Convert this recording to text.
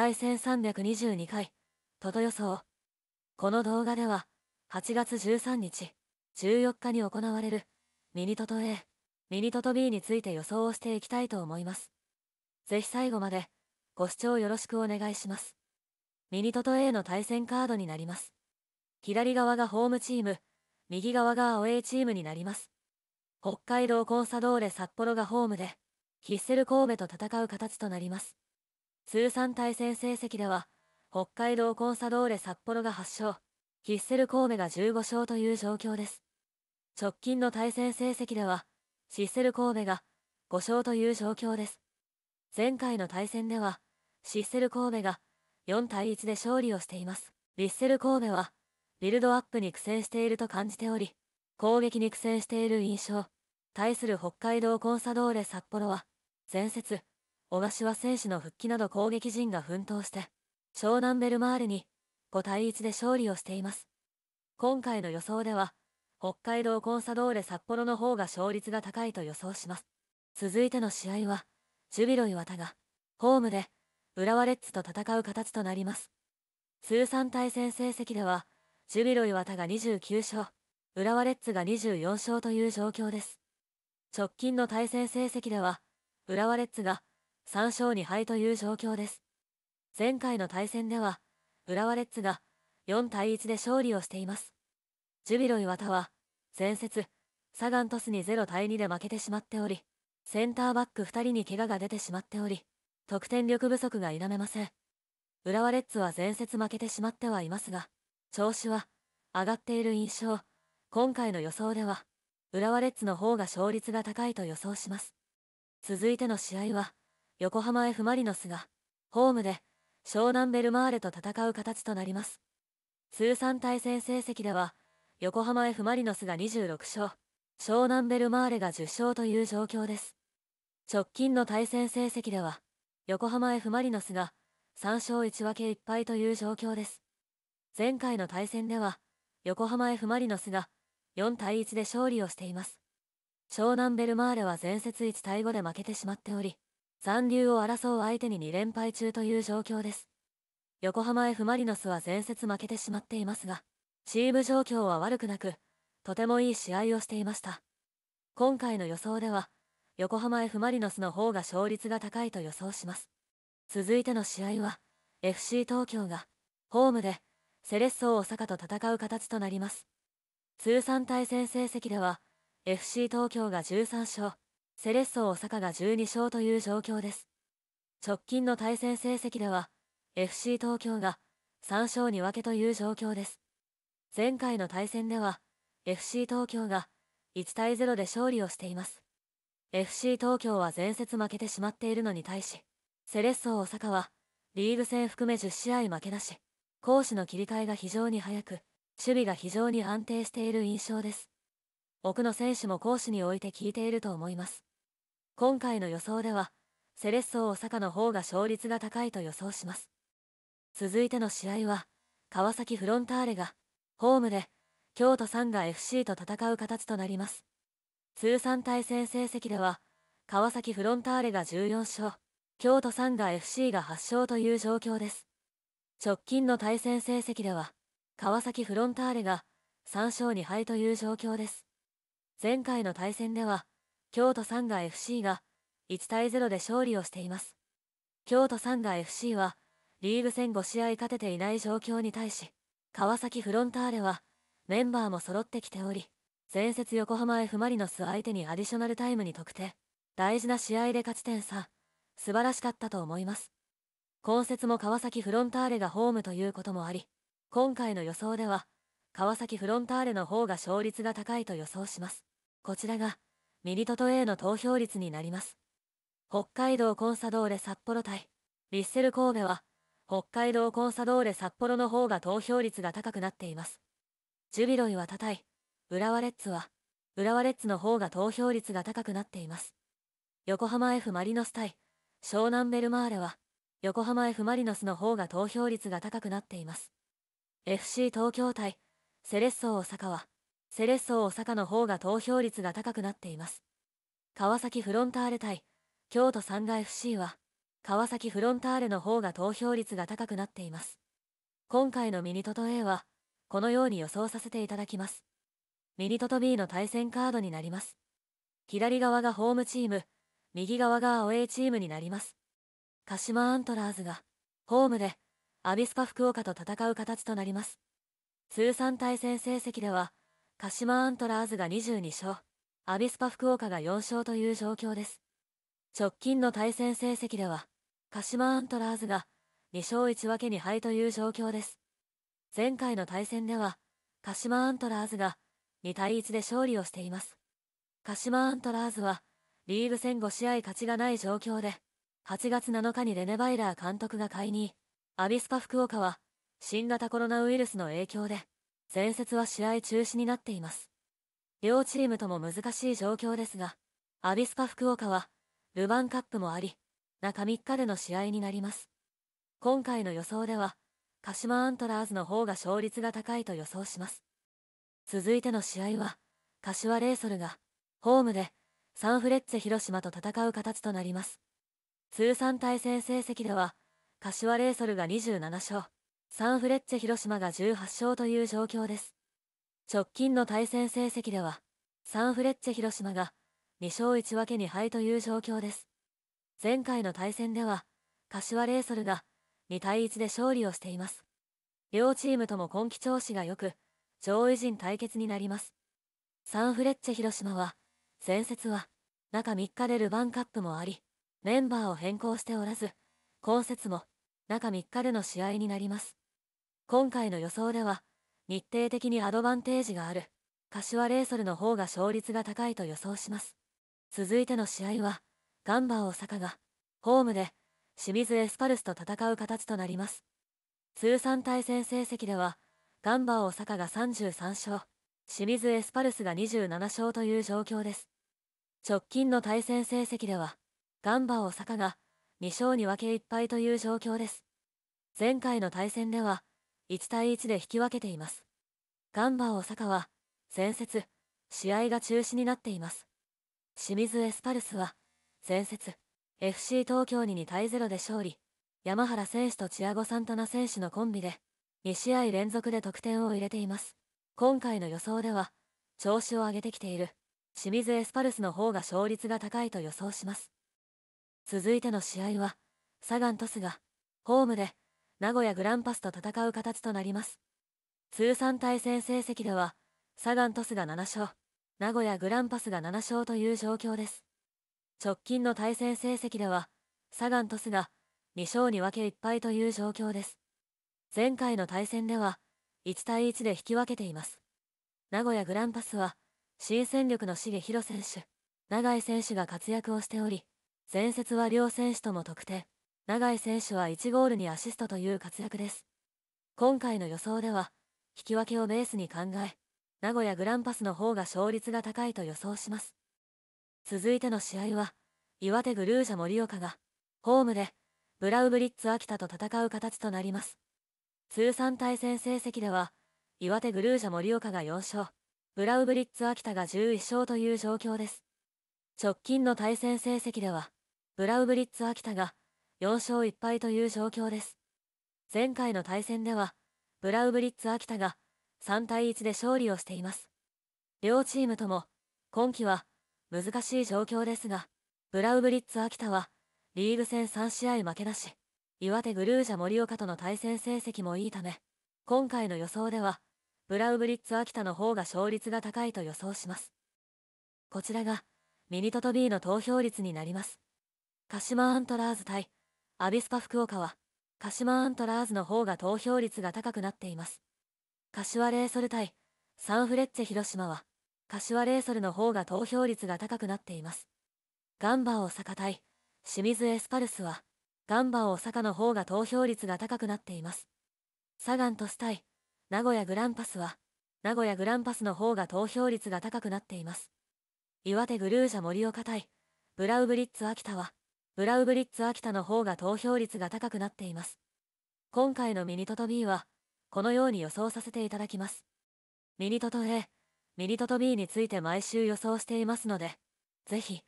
第1322回、トト予想。この動画では、8月13日、14日に行われる、ミニトト A、ミニトト B について予想をしていきたいと思います。ぜひ最後まで、ご視聴よろしくお願いします。ミニトト A の対戦カードになります。左側がホームチーム、右側がアウェチームになります。北海道コンサドーレ札幌がホームで、ヒッセル神戸と戦う形となります。通算対戦成績では、北海道コンサドーレ札幌が8勝、ヒッセル神戸が15勝という状況です。直近の対戦成績では、シッセル神戸が5勝という状況です。前回の対戦では、シッセル神戸が4対1で勝利をしています。ヴィッセル神戸は、ビルドアップに苦戦していると感じており、攻撃に苦戦している印象。対する北海道コンサドーレ札幌は、前節、小柏選手の復帰など攻撃陣が奮闘して、湘南ベルマーレに5対1で勝利をしています。今回の予想では、北海道コンサドーレ札幌の方が勝率が高いと予想します。続いての試合は、ジュビロ磐田が、ホームで、浦和レッズと戦う形となります。通算対戦成績では、ジュビロ磐田が29勝、浦和レッズが24勝という状況です。直近の対戦成績では、浦和レッズが3勝2敗という状況です。前回の対戦では、浦和レッズが4対1で勝利をしています。ジュビロ磐田は、前節、サガン鳥栖に0対2で負けてしまっており、センターバック2人に怪我が出てしまっており、得点力不足が否めません。浦和レッズは前節負けてしまってはいますが、調子は上がっている印象。今回の予想では、浦和レッズの方が勝率が高いと予想します。続いての試合は、横浜 F・ マリノスが、ホームで湘南ベルマーレと戦う形となります。通算対戦成績では、横浜 F・ マリノスが26勝、湘南ベルマーレが10勝という状況です。直近の対戦成績では、横浜 F・ マリノスが3勝1分け1敗という状況です。前回の対戦では、横浜 F・ マリノスが4対1で勝利をしています。湘南ベルマーレは前節1対5で負けてしまっており、残留を争う相手に2連敗中という状況です。横浜 F・ マリノスは前節負けてしまっていますが、チーム状況は悪くなく、とてもいい試合をしていました。今回の予想では、横浜 F・ マリノスの方が勝率が高いと予想します。続いての試合は、FC 東京が、ホームで、セレッソ大阪と戦う形となります。通算対戦成績では、FC 東京が13勝、セレッソ大阪が12勝という状況です。直近の対戦成績では、FC 東京が3勝2分けという状況です。前回の対戦では、FC 東京が1対0で勝利をしています。FC 東京は前節負けてしまっているのに対し、セレッソ大阪は、リーグ戦含め10試合負けなし、攻守の切り替えが非常に早く、守備が非常に安定している印象です。奥野選手も講師において聞いていると思います。今回の予想では、セレッソ大阪の方が勝率が高いと予想します。続いての試合は、川崎フロンターレが、ホームで、京都サンガ FC と戦う形となります。通算対戦成績では、川崎フロンターレが14勝、京都サンガ FC が8勝という状況です。直近の対戦成績では、川崎フロンターレが3勝2敗という状況です。前回の対戦では、京都サンガ FC が1対0で勝利をしています。京都サンガ FC は、リーグ戦5試合勝てていない状況に対し、川崎フロンターレは、メンバーも揃ってきており、前節横浜 F・ マリノス相手にアディショナルタイムに得点、大事な試合で勝ち点差、素晴らしかったと思います。今節も川崎フロンターレがホームということもあり、今回の予想では、川崎フロンターレの方が勝率が高いと予想します。こちらが、ミリトト A の投票率になります。北海道コンサドーレ札幌対、ヴィッセル神戸は、北海道コンサドーレ札幌の方が投票率が高くなっています。ジュビロイは高い、浦和レッズは、浦和レッズの方が投票率が高くなっています。横浜 F マリノス対、湘南ベルマーレは、横浜 F マリノスの方が投票率が高くなっています。FC 東京対、セレッソ大阪は、セレッソ大阪の方が投票率が高くなっています。川崎フロンターレ対、京都3階 FC は、川崎フロンターレの方が投票率が高くなっています。今回のミニトト A は、このように予想させていただきます。ミニトト B の対戦カードになります。左側がホームチーム、右側がアウェチームになります。鹿島アントラーズが、ホームで、アビスパ福岡と戦う形となります。通算対戦成績では、鹿島アントラーズが22勝、アビスパ福岡が4勝という状況です。直近の対戦成績では、鹿島アントラーズが2勝1分け2敗という状況です。前回の対戦では、鹿島アントラーズが2対1で勝利をしています。鹿島アントラーズは、リーグ戦5試合勝ちがない状況で、8月7日にレネバイラー監督が解任、アビスパ福岡は新型コロナウイルスの影響で、前節は試合中止になっています。両チームとも難しい状況ですが、アビスパ福岡は、ルヴァンカップもあり、中3日での試合になります。今回の予想では、鹿島アントラーズの方が勝率が高いと予想します。続いての試合は、柏レイソルが、ホームで、サンフレッチェ広島と戦う形となります。通算対戦成績では、柏レイソルが27勝、サンフレッチェ広島が18勝という状況です。直近の対戦成績では、サンフレッチェ広島が2勝1分け2敗という状況です。前回の対戦では、柏レイソルが2対1で勝利をしています。両チームとも今季調子が良く、上位陣対決になります。サンフレッチェ広島は、前節は、中3日でルヴァンカップもあり、メンバーを変更しておらず、今節も、中3日での試合になります。今回の予想では、日程的にアドバンテージがある、柏レイソルの方が勝率が高いと予想します。続いての試合は、ガンバ大阪が、ホームで、清水エスパルスと戦う形となります。通算対戦成績では、ガンバ大阪が33勝、清水エスパルスが27勝という状況です。直近の対戦成績では、ガンバ大阪が2勝に分け1敗という状況です。前回の対戦では、1対1で引き分けています。ガンバ大阪は、先節、試合が中止になっています。清水エスパルスは、先節、FC 東京に2対0で勝利、山原選手とチアゴ・サンタナ選手のコンビで、2試合連続で得点を入れています。今回の予想では、調子を上げてきている、清水エスパルスの方が勝率が高いと予想します。続いての試合は、サガントスが、ホームで、名古屋グランパスと戦う形となります。通算対戦成績では、サガン鳥栖が7勝、名古屋グランパスが7勝という状況です。直近の対戦成績では、サガン鳥栖が2勝に分け1敗という状況です。前回の対戦では、1対1で引き分けています。名古屋グランパスは、新戦力の重弘選手、永井選手が活躍をしており、前節は両選手とも得点。永井選手は1ゴールにアシストという活躍です今回の予想では引き分けをベースに考え名古屋グランパスの方が勝率が高いと予想します続いての試合は岩手グルージャ盛岡がホームでブラウブリッツ秋田と戦う形となります通算対戦成績では岩手グルージャ盛岡が4勝ブラウブリッツ秋田が11勝という状況です直近の対戦成績ではブラウブリッツ秋田が4勝1敗という状況です。前回の対戦では、ブラウブリッツ秋田が3対1で勝利をしています。両チームとも、今季は難しい状況ですが、ブラウブリッツ秋田は、リーグ戦3試合負けなし、岩手グルージャ盛岡との対戦成績もいいため、今回の予想では、ブラウブリッツ秋田の方が勝率が高いと予想します。こちらが、ミニトト B の投票率になります。鹿島アントラーズ対アビスパ福岡は、鹿島アントラーズの方が投票率が高くなっています。柏レイソル対、サンフレッチェ広島は、柏レイソルの方が投票率が高くなっています。ガンバ大阪対、清水エスパルスは、ガンバ大阪の方が投票率が高くなっています。サガントス対、名古屋グランパスは、名古屋グランパスの方が投票率が高くなっています。岩手グルージャ盛岡対、ブラウブリッツ秋田は、ブラウブリッツ秋田の方が投票率が高くなっています。今回のミニトト B は、このように予想させていただきます。ミニトト A、ミニトト B について毎週予想していますので、ぜひ、